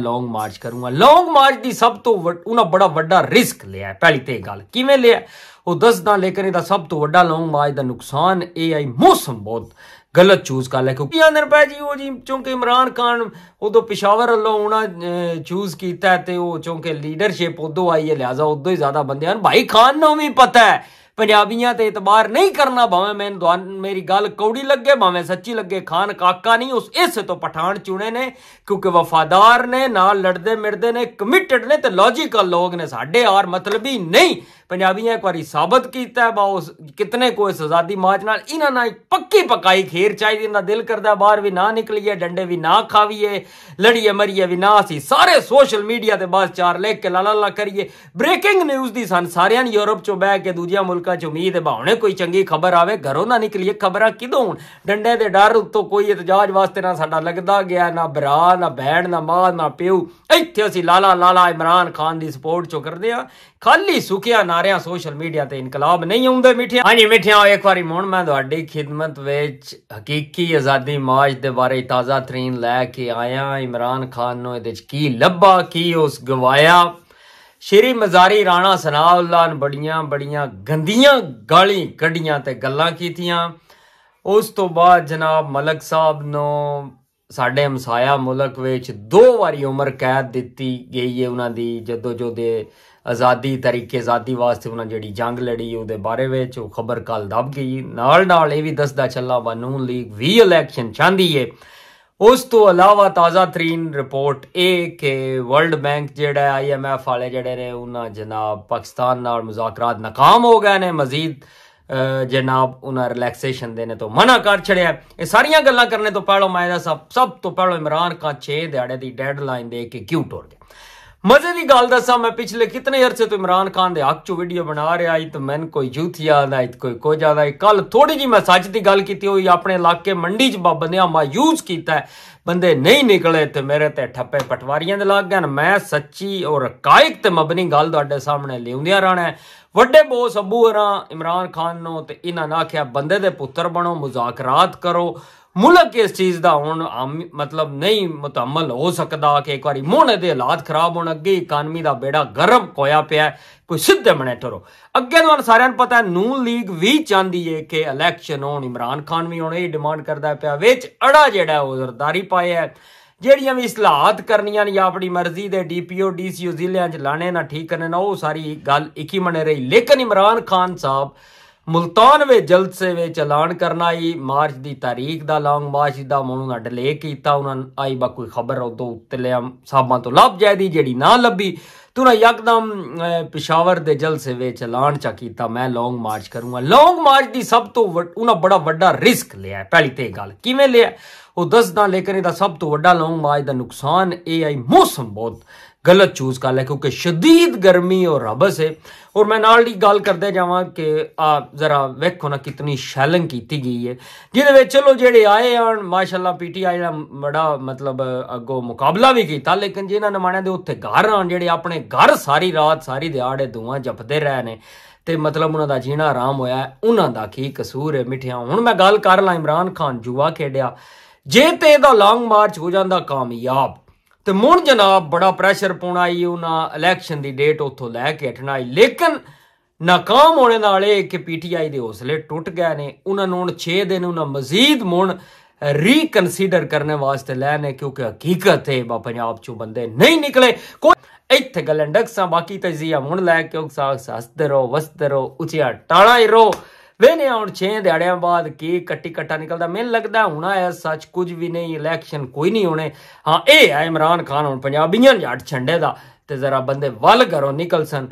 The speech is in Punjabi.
ਲੌਂਗ ਮਾਰਚ ਕਰੂੰਗਾ ਲੌਂਗ ਮਾਰਚ ਦੀ ਸਭ ਤੋਂ ਉਹਨਾਂ ਬੜਾ ਵੱਡਾ ਰਿਸਕ ਲਿਆ ਪਹਿਲੀ ਤੇ ਗੱਲ ਕਿਵੇਂ ਲਿਆ ਉਹ ਦੱਸਦਾ ਲੇਕਿਨ ਇਹਦਾ ਸਭ ਤੋਂ ਵੱਡਾ ਲੌਂਗ ਮਾਰਚ ਦਾ ਨੁਕਸਾਨ ਇਹ ਆਈ ਮੌਸਮ ਬਹੁਤ ਗਲਤ ਚੂਜ਼ ਕਰ ਲਿਆ ਕਿਉਂਕਿ ਆਂਦਰ ਪੈ ਜੀ ਉਹ ਜੀ ਚੁੰਕਿ ਇਮਰਾਨ ਖਾਨ ਉਦੋਂ ਪਿਸ਼ਾਵਰ ਵੱਲੋਂ ਉਹਨਾਂ ਚੂਜ਼ ਕੀਤਾ ਤੇ ਉਹ ਚੁੰਕਿ ਲੀਡਰਸ਼ਿਪ ਉਦੋਂ ਆਈ ਹੈ ਲਿਆਜ਼ਾ ਉਦੋਂ ਹੀ ਜ਼ਿਆਦਾ ਬੰਦਿਆਂ ਨੂੰ ਭਾਈ ਖਾਨ ਨੂੰ ਵੀ ਪਤਾ ਹੈ पंजाबियां ते इतबार नहीं करना भावे मैं दुआन मेरी गल कौड़ी लगे भावे सच्ची लगे खान काका नहीं उस इस तो पठान चुने ने क्योंकि वफादार ने नाल लड़ते मिड़ते ने कमिटेड ने ते लॉजिकल लोग ने साढ़े यार मतलबी नहीं पंजाबियां एक बार साबित किया बा उस कितने को इस आजादी मार्च न इन्होंने पक्की पकाई खेर चाहिए इनका दिल करता बाहर भी ना निकलीए डंडे भी ना खावीए लड़िए मरीए भी ना असी सारे सोशल मीडिया के बाद चार लिख के ला ला ला करिए ब्रेकिंग न्यूज़ की सन सारे यूरोप चो बह के दूजिया मुल्क 'ਚ ਉਮੀਦ ਹੈ ਬਾਹਣੇ ਕੋਈ ਚੰਗੀ ਖਬਰ ਆਵੇ ਘਰੋਂ ਨਾ ਨਿਕਲੀਏ ਖਬਰਾਂ ਕਿਦੋਂ ਹੁਣ ਡੰਡੇ ਦੇ ਡਰ ਉੱਤੋਂ ਕੋਈ ਇਤਜਾਜ ਵਾਸਤੇ ਨਾ ਸਾਡਾ ਲੱਗਦਾ ਗਿਆ ਨਾ ਬਰਾ ਨਾ ਬੈਣ ਨਾ ਮਾਂ ਨਾ ਪਿਉ ਇੱਥੇ ਅਸੀਂ ਲਾਲਾ ਲਾਲਾ ਇਮਰਾਨ ਖਾਨ ਦੀ ਸਪੋਰਟ ਚੋ ਕਰਦੇ ਆ ਖਾਲੀ ਸੁਖਿਆ ਨਾਰਿਆਂ ਸੋਸ਼ਲ ਮੀਡੀਆ ਤੇ ਇਨਕਲਾਬ ਨਹੀਂ ਆਉਂਦੇ ਮਿੱਠਿਆ ਹਾਂਜੀ ਮਿੱਠਿਆ ਇੱਕ ਵਾਰੀ ਮੋਣ ਮੈਂ ਤੁਹਾਡੀ ਖidmat ਵਿੱਚ ਹਕੀਕੀ ਆਜ਼ਾਦੀ ਮਾਰਚ ਦੇ ਬਾਰੇ ਤਾਜ਼ਾ ਤਰੀਨ ਲੈ ਕੇ ਆਇਆ ਇਮਰਾਨ ਖਾਨ ਨੂੰ ਇਹਦੇ ਚ ਕੀ ਲੱਭਾ ਕੀ ਉਸ ਗਵਾਇਆ ਸ਼੍ਰੀ ਮਜ਼ਾਰੀ ਰਾਣਾ ਸਨਾਉਲlah ਨੇ ਬੜੀਆਂ ਬੜੀਆਂ ਗੰਦੀਆਂ ਗਾਲੀ ਕੱਢੀਆਂ ਤੇ ਗੱਲਾਂ ਕੀਤੀਆਂ ਉਸ ਤੋਂ ਬਾਅਦ ਜਨਾਬ ਮਲਕ ਸਾਹਿਬ ਨੂੰ ਸਾਡੇ ਹਮਸਾਇਆ ਮੁਲਕ ਵਿੱਚ ਦੋ ਵਾਰੀ ਉਮਰ ਕੈਦ ਦਿੱਤੀ ਗਈ ਹੈ ਉਹਨਾਂ ਦੀ ਜਦੋਂ ਜੋ ਦੇ ਆਜ਼ਾਦੀ ਤਰੀਕੇ ਆਜ਼ਾਦੀ ਵਾਸਤੇ ਉਹਨਾਂ ਜਿਹੜੀ ਜੰਗ ਲੜੀ ਉਹਦੇ ਬਾਰੇ ਵਿੱਚ ਉਹ ਖਬਰ ਕੱਲ ਦੱਬ ਗਈ ਨਾਲ ਨਾਲ ਇਹ ਵੀ ਦੱਸਦਾ ਚੱਲਾ ਵਾ ਨੂਨ ਲੀਗ ਵੀ ਇਲੈਕਸ਼ਨ ਚਾਹੁੰਦੀ ਏ ਉਸ ਤੋਂ ਇਲਾਵਾ ਤਾਜ਼ਾ ਤਰੀਨ ਰਿਪੋਰਟ ਇਹ ਕਿ ਵਰਲਡ ਬੈਂਕ ਜਿਹੜਾ ਹੈ ਆਈਐਮਐਫ ਵਾਲੇ ਜਿਹੜੇ ਨੇ ਉਹਨਾਂ ਜਨਾਬ ਪਾਕਿਸਤਾਨ ਨਾਲ ਮੁਜ਼ਾਕਰਾਤ ਨਾਕਾਮ ਹੋ ਗਏ ਨੇ ਮਜ਼ੀਦ ਜਨਾਬ ਉਹਨਾਂ ਰਿਲੈਕਸੇਸ਼ਨ ਦੇਣੇ ਤੋਂ ਮਨਾ ਕਰ ਛੜਿਆ ਇਹ ਸਾਰੀਆਂ ਗੱਲਾਂ ਕਰਨੇ ਤੋਂ ਪਹਿਲਾਂ ਮੈਂ ਸਭ ਸਭ ਤੋਂ ਪਹਿਲਾਂ ਇਮਰਾਨ ਖਾਨ 6 ਦਿਹਾੜੇ ਦੀ ਡੈਡਲਾਈਨ ਦੇ ਕੇ ਕਿਉਂ ਟੁਰ ਗਿਆ ਮਜ਼ੇ ਦੀ ਗੱਲ ਦੱਸਾਂ ਮੈਂ ਪਿਛਲੇ ਕਿਤਨੇ ਅਰਸੇ ਤੋਂ ਇਮਰਾਨ ਖਾਨ ਦੇ ਹੱਕ 'ਚ ਵੀਡੀਓ ਬਣਾ ਰਿਹਾ ਸੀ ਤੇ ਮੈਨ ਕੋਈ ਯੂਥ ਯਾਦ ਆਇਤ ਕੋਈ ਕੋ ਜ਼ਿਆਦਾ ਕੱਲ ਥੋੜੀ ਜੀ ਮੈਂ ਸੱਚ ਦੀ ਗੱਲ ਕੀਤੀ ਹੋਈ ਆਪਣੇ ਇਲਾਕੇ ਮੰਡੀ 'ਚ ਬਾ ਬੰਦਿਆ ਮਾਯੂਸ ਕੀਤਾ ਬੰਦੇ ਨਹੀਂ ਨਿਕਲੇ ਤੇ ਮੇਰੇ ਤੇ ਠੱਪੇ ਪਟਵਾਰੀਆਂ ਦੇ ਲੱਗ ਗਏ ਮੈਂ ਸੱਚੀ ਔਰ ਕਾਇਕ ਤੇ ਮਬਨੀ ਗੱਲ ਤੁਹਾਡੇ ਸਾਹਮਣੇ ਲਿਉਂਦਿਆ ਰਹਿਣਾ ਵੱਡੇ ਬੋਸ ਅੱਬੂ ਹਰਾਂ ਇਮਰਾਨ ਖਾਨ ਨੂੰ ਤੇ ਇਹਨਾਂ ਨੇ ਆਖਿਆ ਬੰਦੇ ਦੇ ਪੁੱਤਰ ਬਣੋ ਮੁਜ਼ਾਕਰਾਤ ਕਰੋ ਮੁਲਕ ਇਸ ਚੀਜ਼ ਦਾ ਹੁਣ ਮਤਲਬ ਨਹੀਂ ਮੁਤਮਲ ਹੋ ਸਕਦਾ ਕਿ ਇੱਕ ਵਾਰੀ ਮੋਹਣੇ ਦੇ ਹਾਲਾਤ ਖਰਾਬ ਹੋਣ ਅੱਗੇ ਇਕਾਨਮੀ ਦਾ ਬੇੜਾ ਗਰਮ ਹੋਇਆ ਪਿਆ ਕੋਈ ਸਿੱਧੇ ਬਣੇ ਟਰੋ ਅੱਗੇ ਨੂੰ ਸਾਰਿਆਂ ਨੂੰ ਪਤਾ ਨੂਨ ਲੀਗ ਵੀ ਚਾਹੁੰਦੀ ਏ ਕਿ ਇਲੈਕਸ਼ਨ ਹੋਣ ਇਮਰਾਨ ਖਾਨ ਵੀ ਹੁਣ ਇਹ ਡਿਮਾਂਡ ਕਰਦਾ ਪਿਆ ਵਿੱਚ ਅੜਾ ਜਿਹੜਾ ਉਹ ਜ਼ਰਦਾਰੀ ਪਾਇਆ ਹੈ ਜਿਹੜੀਆਂ ਵੀ ਇਸਲਾਹਤ ਕਰਨੀਆਂ ਨੇ ਜਾਂ ਆਪਣੀ ਮਰਜ਼ੀ ਦੇ ਡੀਪੀਓ ਡੀਸੀਓ ਜ਼ਿਲ੍ਹਿਆਂ 'ਚ ਲਾਣੇ ਨਾ ਠੀਕ ਕਰਨੇ ਨਾ ਉਹ ਸਾਰੀ ਗੱਲ ਇੱਕ ਹੀ ਮਣੇ ਰਹੀ ਲੇਕਿਨ ਇਮਰਾਨ ਖਾਨ ਸਾਹਿਬ ਮਲਤਾਨ ਵਿੱਚ ਜਲਸੇ ਵਿੱਚ ਐਲਾਨ ਕਰਨਾ ਹੀ ਮਾਰਚ ਦੀ ਤਾਰੀਖ ਦਾ ਲੌਂਗ ਮਾਰਚ ਦਾ ਮੋਨੂੰ ਨਾ ਡਿਲੇ ਕੀਤਾ ਉਹਨਾਂ ਆਈ ਬਾ ਕੋਈ ਖਬਰ ਉਦੋਂ ਉੱਤੇ ਲਿਆ ਸਾਬਾਂ ਤੋਂ ਲੱਭ ਦੀ ਜਿਹੜੀ ਨਾ ਲੱਭੀ ਤੂੰ ਨਾ ਯਕਦਮ ਪਿਸ਼ਾਵਰ ਦੇ ਜਲਸੇ चा ਐਲਾਨ मैं लोंग मार्च करूँगा लोंग मार्च की सब ਦੀ तो ਸਭ बड़ा व्डा रिस्क लिया ਰਿਸਕ ਲਿਆ ਪਹਿਲੀ ਤੇ ਗੱਲ ਕਿਵੇਂ ਲਿਆ ਉਹ ਦੱਸਦਾ ਲੇਕਿਨ ਇਹਦਾ ਸਭ ਤੋਂ ਵੱਡਾ ਲੌਂਗ ਮਾਰਚ ਦਾ ਨੁਕਸਾਨ ਇਹ ਆਈ ਮੌਸਮ ਬਹੁਤ गलत चूज कर लिया क्योंकि शदीद गर्मी और रबस है और मैं नाल ही गल करते जाव कि आ जरा वेखो ना कितनी शैलिंग की गई है जिद चलो जे आए आन माशाला पी टी आई ने बड़ा मतलब अगो मुकाबला भी किया लेकिन जिन्होंने माने उत्थे घर आन जेडे अपने ਘਰ ਸਾਰੀ ਰਾਤ ਸਾਰੀ ਦਿਹਾੜੇ ਦੋਵਾਂ ਜਪਦੇ ਰਹੇ ਨੇ ਤੇ ਮਤਲਬ ਉਹਨਾਂ ਦਾ ਜੀਣਾ ਆਰਾਮ ਹੋਇਆ ਉਹਨਾਂ ਦਾ ਕੀ ਕਸੂਰ ਹੈ ਮਿੱਠਿਆ ਹੁਣ ਮੈਂ ਗੱਲ ਕਰ ਲਾਂ ਇਮਰਾਨ ਖਾਨ ਜੂਆ ਖੇਡਿਆ ਜੇ ਤੇ ਇਹਦਾ ਲੌਂਗ ਮਾਰਚ ਹੋ ਜਾਂਦਾ ਕਾਮਯਾਬ ਤੇ ਮੁਣ ਜਨਾਬ ਬੜਾ ਪ੍ਰੈਸ਼ਰ ਪਾਉਣਾ ਹੀ ਉਹਨਾਂ ਇਲੈਕਸ਼ਨ ਦੀ ਡੇਟ ਉੱਥੋਂ ਲੈ ਕੇ ਹਟਣਾ ਹੀ ਲੇਕਿਨ ਨਾਕਾਮ ਹੋਣੇ ਨਾਲੇ ਕਿ ਪੀਟੀਆਈ ਦੇ ਹੌਸਲੇ ਟੁੱਟ ਗਏ ਨੇ ਉਹਨਾਂ ਨੂੰ 6 ਦਿਨ ਉਹਨਾਂ ਮਜ਼ੀਦ ਮੁਣ ਰੀਕਨਸੀਡਰ ਕਰਨੇ ਵਾਸਤੇ ਲੈਣੇ ਕਿਉਂਕਿ ਹਕੀਕਤ ਹੈ ਬਾ ਪੰਜਾਬ ਚੋਂ ਬੰਦੇ ਨਹੀਂ ਨਿਕਲੇ ਕੋਈ ਇੱਥੇ ਡਕਸਾਂ ਬਾਕੀ ਤਜ਼ੀਆ ਹੁਣ ਲੈ ਕੇ ਉਕਸਾਸ ਹੱਸਦੇ ਰੋ ਵਸਦੇ ਰੋ ਉਚਿਆ ਟਾਣਾ ਹੀ ਰੋ ਵੇਨੇ ਹੁਣ 6 ਦਿਹਾੜਿਆਂ ਬਾਅਦ ਕੀ ਕੱਟੀ ਕੱਟਾ ਨਿਕਲਦਾ ਮੈਨੂੰ ਲੱਗਦਾ ਹੁਣ ਆਇਆ ਸੱਚ ਕੁਝ ਵੀ ਨਹੀਂ ਇਲੈਕਸ਼ਨ ਕੋਈ ਨਹੀਂ ਹੋਣੇ ਹਾਂ ਇਹ ਹੈ ਇਮਰਾਨ ਖਾਨ ਹੁਣ ਪੰਜਾਬੀਆਂ ਜੱਟ ਛੰਡੇ ਦਾ ਤੇ ਜ਼ਰਾ ਬੰਦੇ ਵੱਲ ਘਰੋਂ ਨਿਕਲ ਸਨ